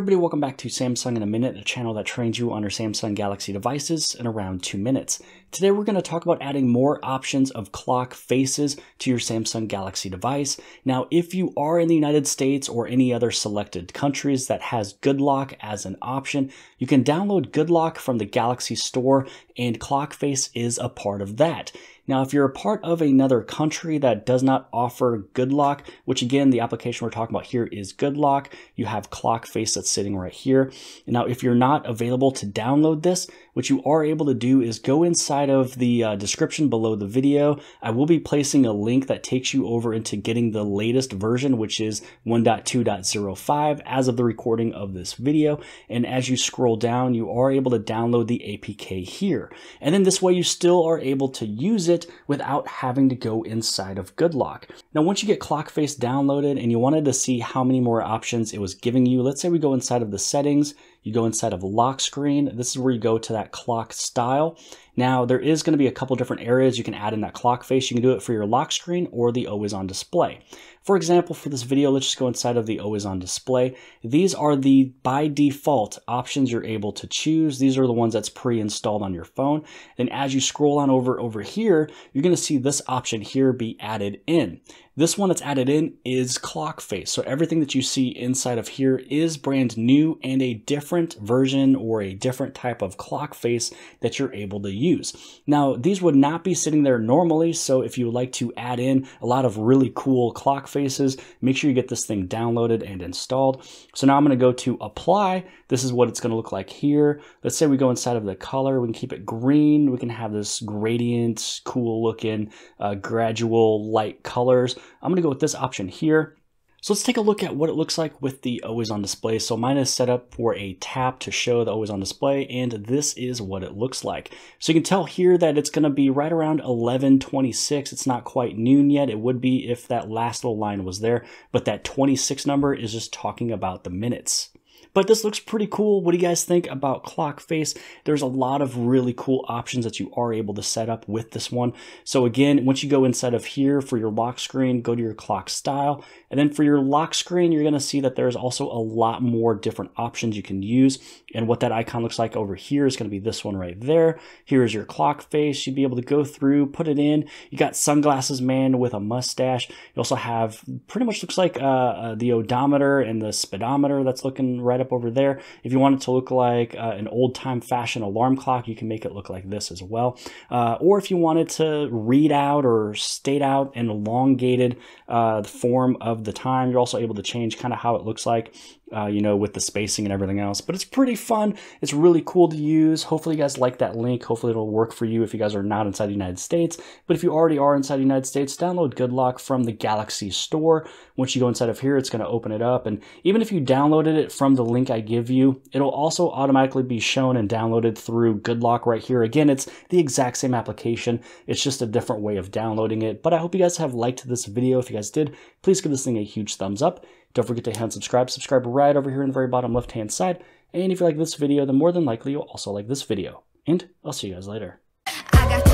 everybody, welcome back to Samsung in a Minute, a channel that trains you on your Samsung Galaxy devices in around two minutes. Today we're going to talk about adding more options of clock faces to your Samsung Galaxy device. Now if you are in the United States or any other selected countries that has Good Lock as an option, you can download Good Lock from the Galaxy Store and Clock Face is a part of that. Now, if you're a part of another country that does not offer good lock, which again, the application we're talking about here is good lock, you have clock face that's sitting right here. And now, if you're not available to download this, what you are able to do is go inside of the uh, description below the video. I will be placing a link that takes you over into getting the latest version, which is 1.2.05 as of the recording of this video. And as you scroll down, you are able to download the APK here. And then this way you still are able to use it it without having to go inside of GoodLock. Now, once you get Clockface downloaded and you wanted to see how many more options it was giving you, let's say we go inside of the settings you go inside of lock screen. This is where you go to that clock style. Now there is gonna be a couple different areas you can add in that clock face. You can do it for your lock screen or the always on display. For example, for this video, let's just go inside of the always on display. These are the by default options you're able to choose. These are the ones that's pre-installed on your phone. And as you scroll on over over here, you're gonna see this option here be added in. This one that's added in is clock face. So everything that you see inside of here is brand new and a different version or a different type of clock face that you're able to use. Now, these would not be sitting there normally. So if you would like to add in a lot of really cool clock faces, make sure you get this thing downloaded and installed. So now I'm going to go to apply. This is what it's going to look like here. Let's say we go inside of the color. We can keep it green. We can have this gradient, cool looking, uh, gradual light colors. I'm gonna go with this option here. So let's take a look at what it looks like with the always on display. So mine is set up for a tap to show the always on display and this is what it looks like. So you can tell here that it's gonna be right around 1126. It's not quite noon yet. It would be if that last little line was there, but that 26 number is just talking about the minutes. But this looks pretty cool. What do you guys think about clock face? There's a lot of really cool options that you are able to set up with this one. So again, once you go inside of here for your lock screen, go to your clock style. And then for your lock screen, you're gonna see that there's also a lot more different options you can use. And what that icon looks like over here is gonna be this one right there. Here is your clock face. You'd be able to go through, put it in. You got sunglasses man with a mustache. You also have pretty much looks like uh, uh the odometer and the speedometer that's looking right right up over there. If you want it to look like uh, an old time fashion alarm clock, you can make it look like this as well. Uh, or if you wanted to read out or state out an elongated uh, form of the time, you're also able to change kind of how it looks like uh, you know, with the spacing and everything else. But it's pretty fun. It's really cool to use. Hopefully you guys like that link. Hopefully it'll work for you if you guys are not inside the United States. But if you already are inside the United States, download Good Lock from the Galaxy Store. Once you go inside of here, it's going to open it up. And even if you downloaded it from the link I give you, it'll also automatically be shown and downloaded through Good Lock right here. Again, it's the exact same application. It's just a different way of downloading it. But I hope you guys have liked this video. If you guys did, please give this thing a huge thumbs up. Don't forget to hand subscribe. Subscribe right over here in the very bottom left-hand side. And if you like this video, then more than likely you'll also like this video. And I'll see you guys later. I got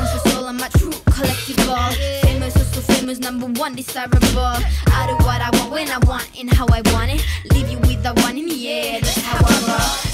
soul, Famous, so famous, number one, desirable I do what I want, when I want, and how I want it Leave you with the one in the air, that's how I roll